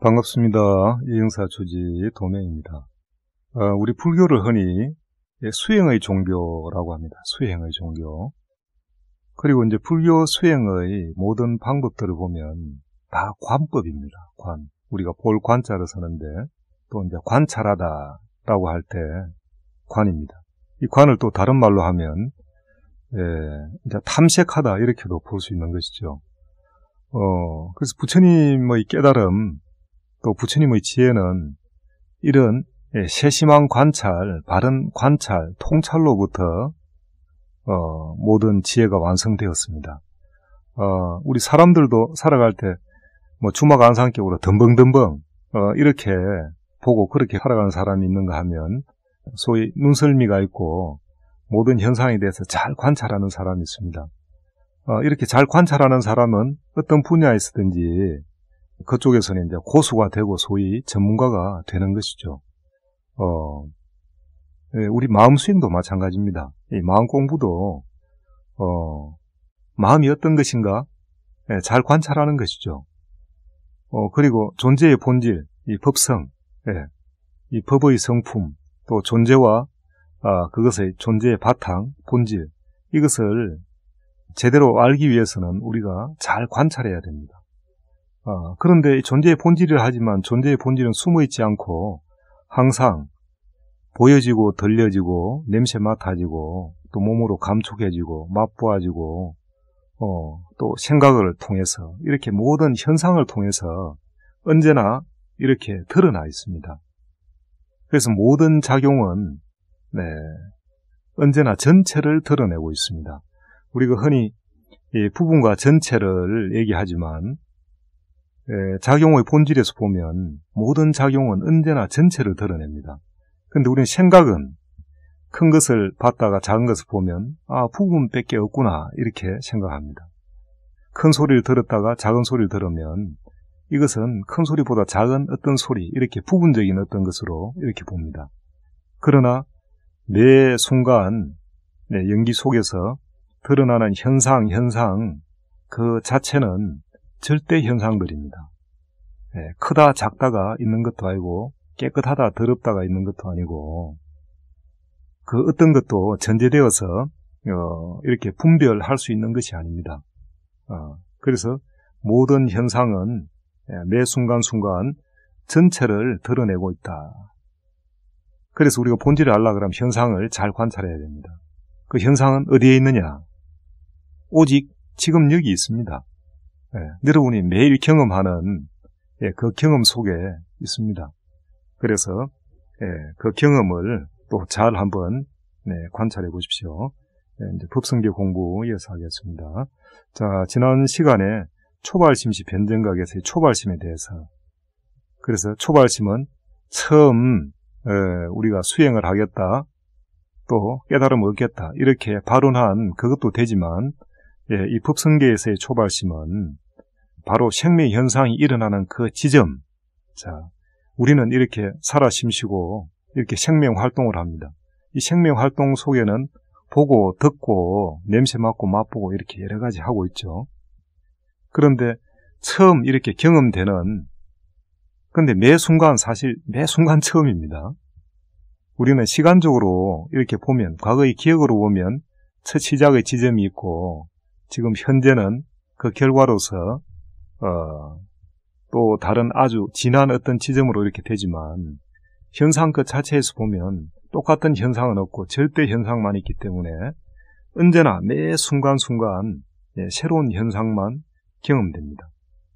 반갑습니다. 이응사초지 도매입니다. 어, 우리 불교를 흔히 수행의 종교라고 합니다. 수행의 종교. 그리고 이제 불교 수행의 모든 방법들을 보면 다 관법입니다. 관. 우리가 볼 관자를 쓰는데 또 이제 관찰하다라고 할 때 관입니다. 이 관을 또 다른 말로 하면 예, 이제 탐색하다 이렇게도 볼 수 있는 것이죠. 어, 그래서 부처님의 깨달음, 또 부처님의 지혜는 이런 예, 세심한 관찰, 바른 관찰, 통찰로부터 어, 모든 지혜가 완성되었습니다. 어, 우리 사람들도 살아갈 때뭐 주막 안상격으로 덤벙덤벙 어, 이렇게 보고 그렇게 살아가는 사람이 있는가 하면 소위 눈썰미가 있고 모든 현상에 대해서 잘 관찰하는 사람이 있습니다. 어, 이렇게 잘 관찰하는 사람은 어떤 분야에 서든지 그쪽에서는 이제 고수가 되고 소위 전문가가 되는 것이죠. 어, 예, 우리 마음 수행도 마찬가지입니다. 이 마음 공부도 어, 마음이 어떤 것인가 예, 잘 관찰하는 것이죠. 어, 그리고 존재의 본질, 이 법성, 예, 이 법의 성품, 또 존재와 아, 그것의 존재의 바탕, 본질 이것을 제대로 알기 위해서는 우리가 잘 관찰해야 됩니다. 어, 그런데 존재의 본질을 하지만 존재의 본질은 숨어 있지 않고 항상 보여지고 들려지고 냄새 맡아지고 또 몸으로 감촉해지고 맛보아지고 어, 또 생각을 통해서 이렇게 모든 현상을 통해서 언제나 이렇게 드러나 있습니다. 그래서 모든 작용은 네, 언제나 전체를 드러내고 있습니다. 우리가 그 흔히 부분과 전체를 얘기하지만 작용의 본질에서 보면 모든 작용은 언제나 전체를 드러냅니다. 근데 우리는 생각은 큰 것을 봤다가 작은 것을 보면 아 부분밖에 없구나 이렇게 생각합니다. 큰 소리를 들었다가 작은 소리를 들으면 이것은 큰 소리보다 작은 어떤 소리 이렇게 부분적인 어떤 것으로 이렇게 봅니다. 그러나 매 순간 네, 연기 속에서 드러나는 현상 현상 그 자체는 절대 현상들입니다. 예, 크다 작다가 있는 것도 아니고 깨끗하다 더럽다가 있는 것도 아니고 그 어떤 것도 전제되어서 어, 이렇게 분별할 수 있는 것이 아닙니다. 어, 그래서 모든 현상은 예, 매 순간순간 전체를 드러내고 있다. 그래서 우리가 본질을 알라 그러면 현상을 잘 관찰해야 됩니다. 그 현상은 어디에 있느냐? 오직 지금 여기 있습니다. 예, 여러분이 매일 경험하는 예, 그 경험 속에 있습니다. 그래서 예, 그 경험을 또 잘 한번 네, 관찰해 보십시오. 예, 이제 법성계 공부 이어서 하겠습니다. 자, 지난 시간에 초발심시 변정각에서의 초발심에 대해서 그래서 초발심은 처음 에, 어, 우리가 수행을 하겠다 또 깨달음을 얻겠다 이렇게 발언한 그것도 되지만 예, 이 법성계에서의 초발심은 바로 생명 현상이 일어나는 그 지점. 자, 우리는 이렇게 살아 심쉬고 이렇게 생명 활동을 합니다. 이 생명 활동 속에는 보고, 듣고, 냄새 맡고, 맛보고 이렇게 여러 가지 하고 있죠. 그런데 처음 이렇게 경험되는 근데 매 순간 사실 매 순간 처음입니다. 우리는 시간적으로 이렇게 보면 과거의 기억으로 보면 첫 시작의 지점이 있고 지금 현재는 그 결과로서 어, 또 다른 아주 진한 어떤 지점으로 이렇게 되지만 현상 그 자체에서 보면 똑같은 현상은 없고 절대 현상만 있기 때문에 언제나 매 순간순간 예, 새로운 현상만 경험됩니다.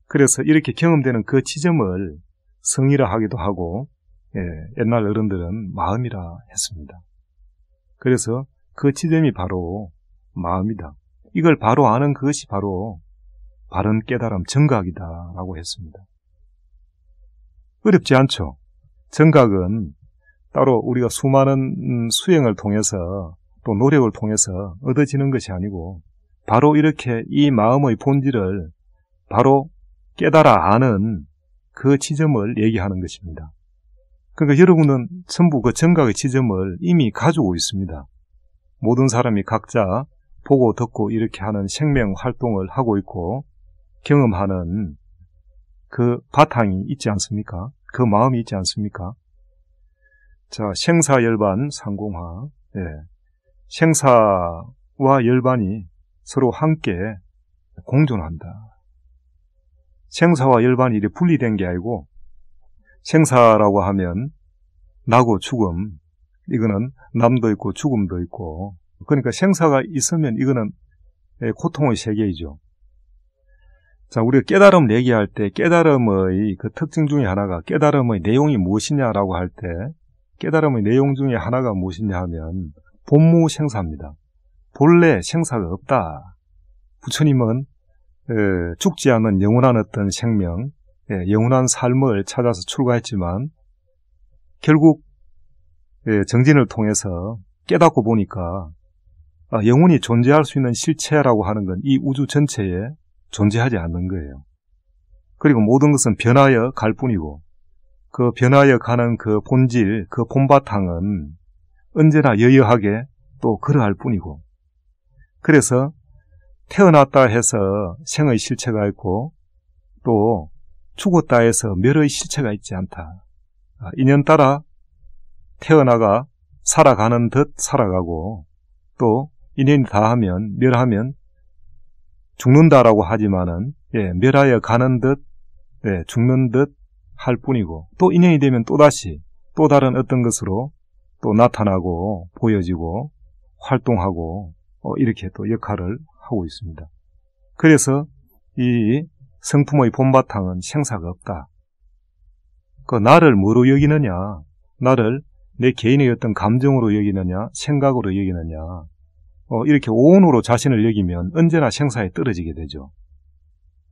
그래서 이렇게 경험되는 그 지점을 성이라 하기도 하고 예, 옛날 어른들은 마음이라 했습니다. 그래서 그 지점이 바로 마음이다. 이걸 바로 아는 그것이 바로 바른 깨달음 정각이다라고 했습니다. 어렵지 않죠. 정각은 따로 우리가 수많은 수행을 통해서 또 노력을 통해서 얻어지는 것이 아니고 바로 이렇게 이 마음의 본질을 바로 깨달아 아는 그 지점을 얘기하는 것입니다. 그러니까 여러분은 전부 그 정각의 지점을 이미 가지고 있습니다. 모든 사람이 각자 보고 듣고 이렇게 하는 생명 활동을 하고 있고 경험하는 그 바탕이 있지 않습니까? 그 마음이 있지 않습니까? 자, 생사 열반 상공화. 예. 생사와 열반이 서로 함께 공존한다. 생사와 열반이 이렇게 분리된 게 아니고 생사라고 하면 나고 죽음 이거는 남도 있고 죽음도 있고 그러니까 생사가 있으면 이거는 예, 고통의 세계이죠. 자, 우리가 깨달음 얘기할 때 깨달음의 그 특징 중에 하나가 깨달음의 내용이 무엇이냐라고 할 때 깨달음의 내용 중에 하나가 무엇이냐 하면 본무 생사입니다. 본래 생사가 없다. 부처님은 어, 죽지 않은 영원한 어떤 생명, 예, 영원한 삶을 찾아서 출가했지만 결국 예, 정진을 통해서 깨닫고 보니까 아, 영혼이 존재할 수 있는 실체라고 하는 건 이 우주 전체에 존재하지 않는 거예요. 그리고 모든 것은 변하여 갈 뿐이고 그 변하여 가는 그 본질, 그 본바탕은 언제나 여여하게 또 그러할 뿐이고 그래서 태어났다 해서 생의 실체가 있고 또 죽었다 해서 멸의 실체가 있지 않다. 아, 인연따라 태어나가 살아가는 듯 살아가고 또 이는 가하면 멸하면 죽는다라고 하지만은 예, 멸하여 가는 듯 예, 죽는 듯 할 뿐이고 또 인연이 되면 또다시 또 다른 어떤 것으로 또 나타나고 보여지고 활동하고 어, 이렇게 또 역할을 하고 있습니다. 그래서 이 성품의 본바탕은 생사가 없다. 그 나를 뭐로 여기느냐? 나를 내 개인의 어떤 감정으로 여기느냐? 생각으로 여기느냐? 어, 이렇게 온으로 자신을 여기면 언제나 생사에 떨어지게 되죠.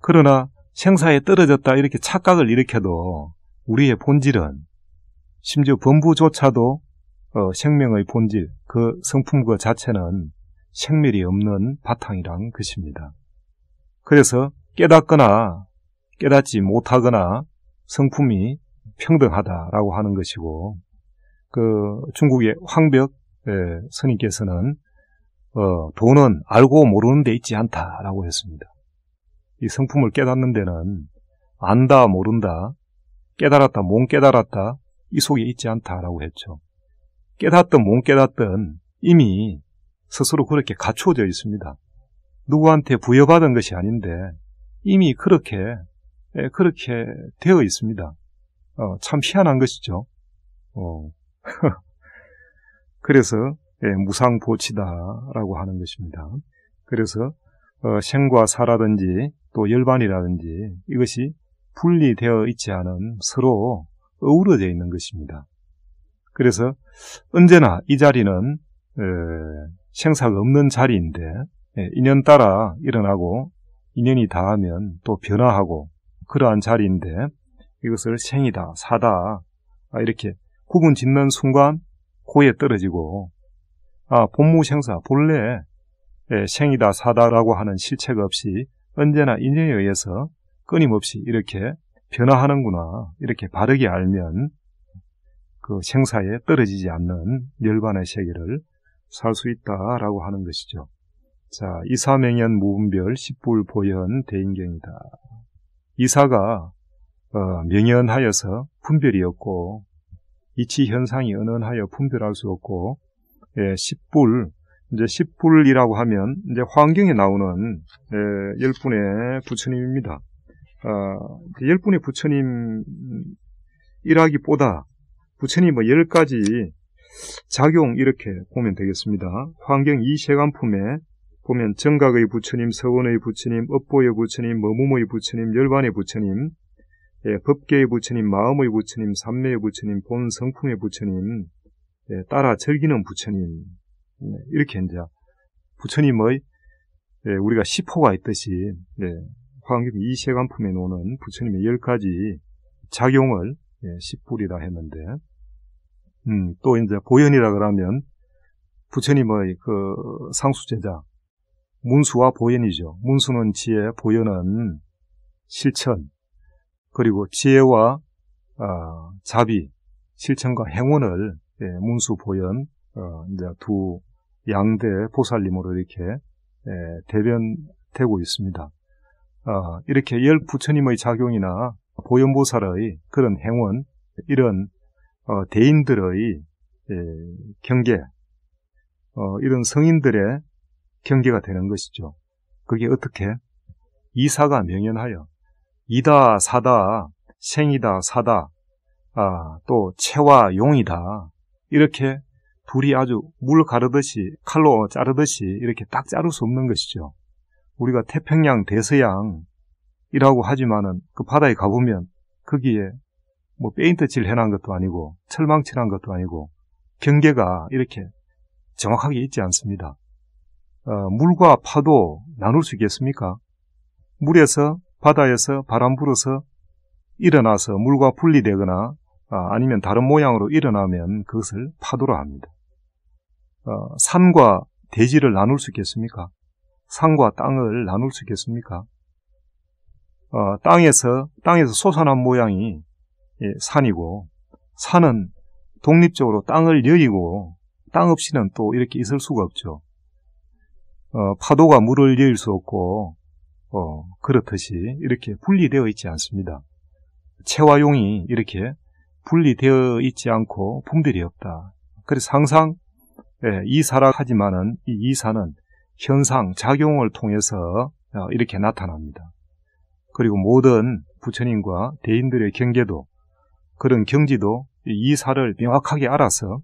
그러나 생사에 떨어졌다 이렇게 착각을 일으켜도 우리의 본질은 심지어 범부조차도 어, 생명의 본질, 그 성품 그 자체는 생멸이 없는 바탕이란 것입니다. 그래서 깨닫거나 깨닫지 못하거나 성품이 평등하다라고 하는 것이고 그 중국의 황벽 예, 스님께서는 어, 돈은 알고 모르는 데 있지 않다라고 했습니다. 이 성품을 깨닫는 데는 안다 모른다 깨달았다 몸 깨달았다 이 속에 있지 않다라고 했죠. 깨닫든 몸 깨닫든 이미 스스로 그렇게 갖추어져 있습니다. 누구한테 부여받은 것이 아닌데 이미 그렇게 예, 그렇게 되어 있습니다. 어, 참 희한한 것이죠. 어. 그래서 예, 무상보치다라고 하는 것입니다. 그래서 어, 생과 사라든지 또 열반이라든지 이것이 분리되어 있지 않은 서로 어우러져 있는 것입니다. 그래서 언제나 이 자리는 어, 생사가 없는 자리인데 예, 인연 따라 일어나고 인연이 다하면또 변화하고 그러한 자리인데 이것을 생이다 사다 아, 이렇게 구분 짓는 순간 고에 떨어지고 아, 본무생사 본래 예, 생이다 사다라고 하는 실체가 없이 언제나 인연에 의해서 끊임없이 이렇게 변화하는구나 이렇게 바르게 알면 그 생사에 떨어지지 않는 열반의 세계를 살 수 있다라고 하는 것이죠. 자, 이사명연 무분별 십불 보현 대인경이다. 이사가 어, 명연하여서 분별이 없고 이치 현상이 은은하여 분별할 수 없고 예, 0불 이제 1 0불이라고 하면 이제 환경에 나오는 예, 0분의 부처님입니다. 어, 그 열분의 부처님이라기보다 부처님1 0 뭐 가지 작용 이렇게 보면 되겠습니다. 환경 이 세간품에 보면 정각의 부처님, 서원의 부처님, 업보의 부처님, 머무의 모 부처님, 열반의 부처님, 예, 법계의 부처님, 마음의 부처님, 삼매의 부처님, 본 성품의 부처님, 예, 따라 즐기는 부처님 네, 이렇게 이제 부처님의 예, 우리가 시포가 있듯이 화엄경 네, 이세관품에 노는 부처님의 열 가지 작용을 예, 시뿔이라 했는데 음, 또 이제 보현이라 그러면 부처님의 그 상수제자 문수와 보현이죠. 문수는 지혜, 보현은 실천 그리고 지혜와 어, 자비, 실천과 행운을 예, 문수 보현 어, 이제 두 양대 보살님으로 이렇게 예, 대변되고 있습니다. 어, 이렇게 열 부처님의 작용이나 보현보살의 그런 행원 이런 어, 대인들의 예, 경계 어, 이런 성인들의 경계가 되는 것이죠. 그게 어떻게 이사가 명연하여 이다 사다 생이다 사다 아, 또 채와 용이다 이렇게 불이 아주 물 가르듯이 칼로 자르듯이 이렇게 딱 자를 수 없는 것이죠. 우리가 태평양 대서양이라고 하지만은 그 바다에 가보면 거기에 뭐 페인트 칠해난 것도 아니고 철망칠한 것도 아니고 경계가 이렇게 정확하게 있지 않습니다. 어, 물과 파도 나눌 수 있겠습니까? 물에서 바다에서 바람 불어서 일어나서 물과 분리되거나 아, 아니면 다른 모양으로 일어나면 그것을 파도라 합니다. 어, 산과 대지를 나눌 수 있겠습니까? 산과 땅을 나눌 수 있겠습니까? 어, 땅에서 땅에서 솟아난 모양이 예, 산이고 산은 독립적으로 땅을 여의고 땅 없이는 또 이렇게 있을 수가 없죠. 어, 파도가 물을 여일 수 없고 그렇듯이 이렇게 분리되어 있지 않습니다. 채와 용이 이렇게 분리되어 있지 않고 분별이 없다. 그래서 항상 예, 이사라 하지만은 이 이사는 현상, 작용을 통해서 어, 이렇게 나타납니다. 그리고 모든 부처님과 대인들의 경계도 그런 경지도 이사를 명확하게 알아서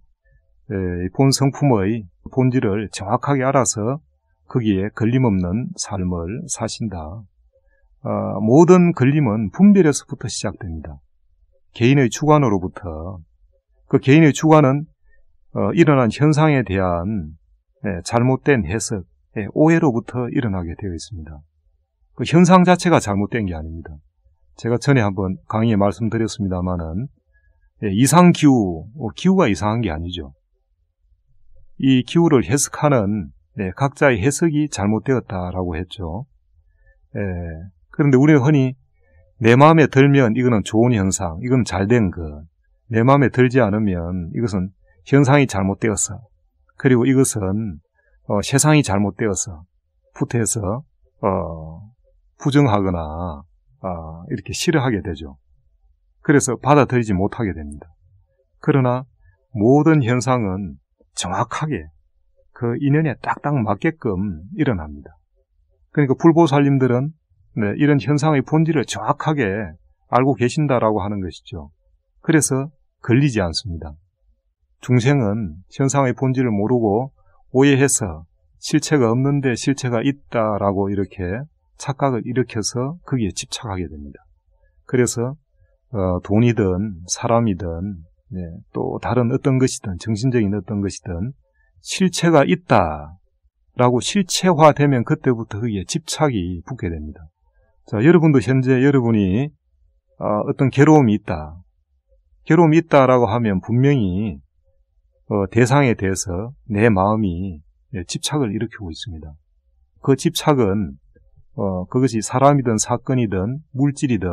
예, 본 성품의 본질을 정확하게 알아서 거기에 걸림없는 삶을 사신다. 어, 모든 걸림은 분별에서부터 시작됩니다. 개인의 주관으로부터 그 개인의 주관은 어, 일어난 현상에 대한 예, 잘못된 해석, 예, 오해로부터 일어나게 되어 있습니다. 그 현상 자체가 잘못된 게 아닙니다. 제가 전에 한번 강의에 말씀드렸습니다마는 예, 이상 기후, 어, 기후가 이상한 게 아니죠. 이 기후를 해석하는 예, 각자의 해석이 잘못되었다라고 했죠. 예, 그런데 우리는 흔히 내 마음에 들면 이거는 좋은 현상, 이건 잘된 것. 내 마음에 들지 않으면 이것은 현상이 잘못되어서 그리고 이것은 어, 세상이 잘못되어서 부태해서 어, 부정하거나 어, 이렇게 싫어하게 되죠. 그래서 받아들이지 못하게 됩니다. 그러나 모든 현상은 정확하게 그 인연에 딱딱 맞게끔 일어납니다. 그러니까 불보살님들은 네, 이런 현상의 본질을 정확하게 알고 계신다라고 하는 것이죠. 그래서 걸리지 않습니다. 중생은 현상의 본질을 모르고 오해해서 실체가 없는데 실체가 있다라고 이렇게 착각을 일으켜서 거기에 집착하게 됩니다. 그래서 어, 돈이든 사람이든 네, 또 다른 어떤 것이든 정신적인 어떤 것이든 실체가 있다라고 실체화되면 그때부터 거기에 집착이 붙게 됩니다. 자, 여러분도 현재 여러분이 어, 어떤 괴로움이 있다. 괴로움이 있다라고 하면 분명히 어, 대상에 대해서 내 마음이 예, 집착을 일으키고 있습니다. 그 집착은 어, 그것이 사람이든 사건이든 물질이든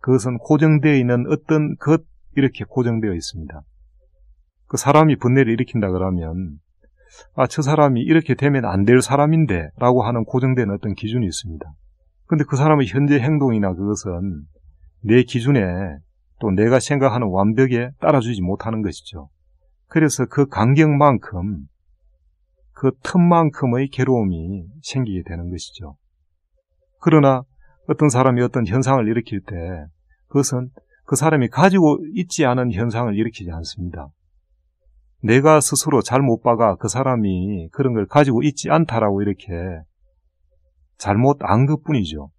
그것은 고정되어 있는 어떤 것 이렇게 고정되어 있습니다. 그 사람이 분내를 일으킨다 그러면 아, 저 사람이 이렇게 되면 안 될 사람인데 라고 하는 고정된 어떤 기준이 있습니다. 근데 그 사람의 현재 행동이나 그것은 내 기준에 또 내가 생각하는 완벽에 따라주지 못하는 것이죠. 그래서 그 간격만큼 그 틈만큼의 괴로움이 생기게 되는 것이죠. 그러나 어떤 사람이 어떤 현상을 일으킬 때 그것은 그 사람이 가지고 있지 않은 현상을 일으키지 않습니다. 내가 스스로 잘못 봐가 그 사람이 그런 걸 가지고 있지 않다라고 이렇게 잘못 안 것뿐이죠.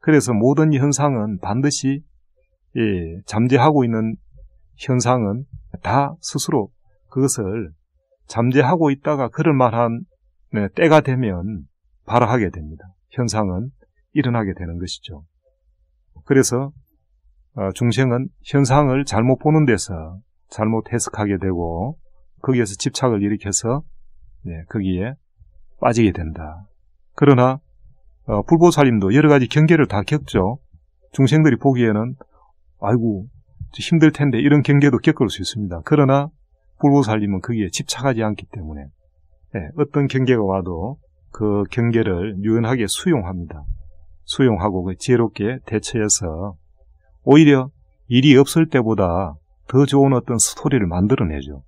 그래서 모든 현상은 반드시 예, 잠재하고 있는 현상은 다 스스로 그것을 잠재하고 있다가 그럴 만한 네, 때가 되면 발화하게 됩니다. 현상은 일어나게 되는 것이죠. 그래서 어, 중생은 현상을 잘못 보는 데서 잘못 해석하게 되고 거기에서 집착을 일으켜서 네, 거기에 빠지게 된다. 그러나 어, 불보살림도 여러 가지 경계를 다 겪죠. 중생들이 보기에는 아이고 힘들 텐데 이런 경계도 겪을 수 있습니다. 그러나 불보살림은 거기에 집착하지 않기 때문에 네, 어떤 경계가 와도 그 경계를 유연하게 수용합니다. 수용하고 그 지혜롭게 대처해서 오히려 일이 없을 때보다 더 좋은 어떤 스토리를 만들어내죠.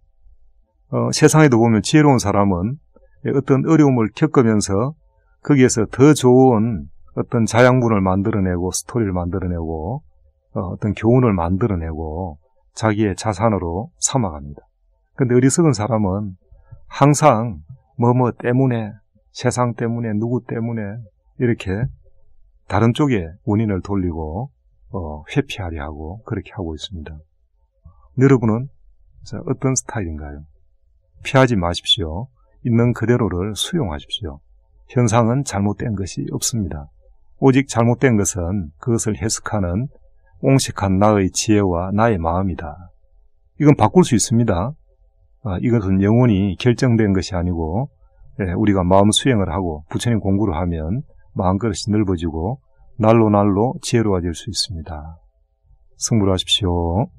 어, 세상에도 보면 지혜로운 사람은 어떤 어려움을 겪으면서 거기에서 더 좋은 어떤 자양분을 만들어내고 스토리를 만들어내고 어, 어떤 교훈을 만들어내고 자기의 자산으로 삼아갑니다. 근데 어리석은 사람은 항상 뭐뭐 뭐 때문에 세상 때문에 누구 때문에 이렇게 다른 쪽에 원인을 돌리고 어, 회피하려 하고 그렇게 하고 있습니다. 여러분은 어떤 스타일인가요? 피하지 마십시오. 있는 그대로를 수용하십시오. 현상은 잘못된 것이 없습니다. 오직 잘못된 것은 그것을 해석하는 옹색한 나의 지혜와 나의 마음이다. 이건 바꿀 수 있습니다. 아, 이것은 영원히 결정된 것이 아니고 예, 우리가 마음 수행을 하고 부처님 공부를 하면 마음그릇이 넓어지고 날로 날로 지혜로워질 수 있습니다. 승부를 하십시오.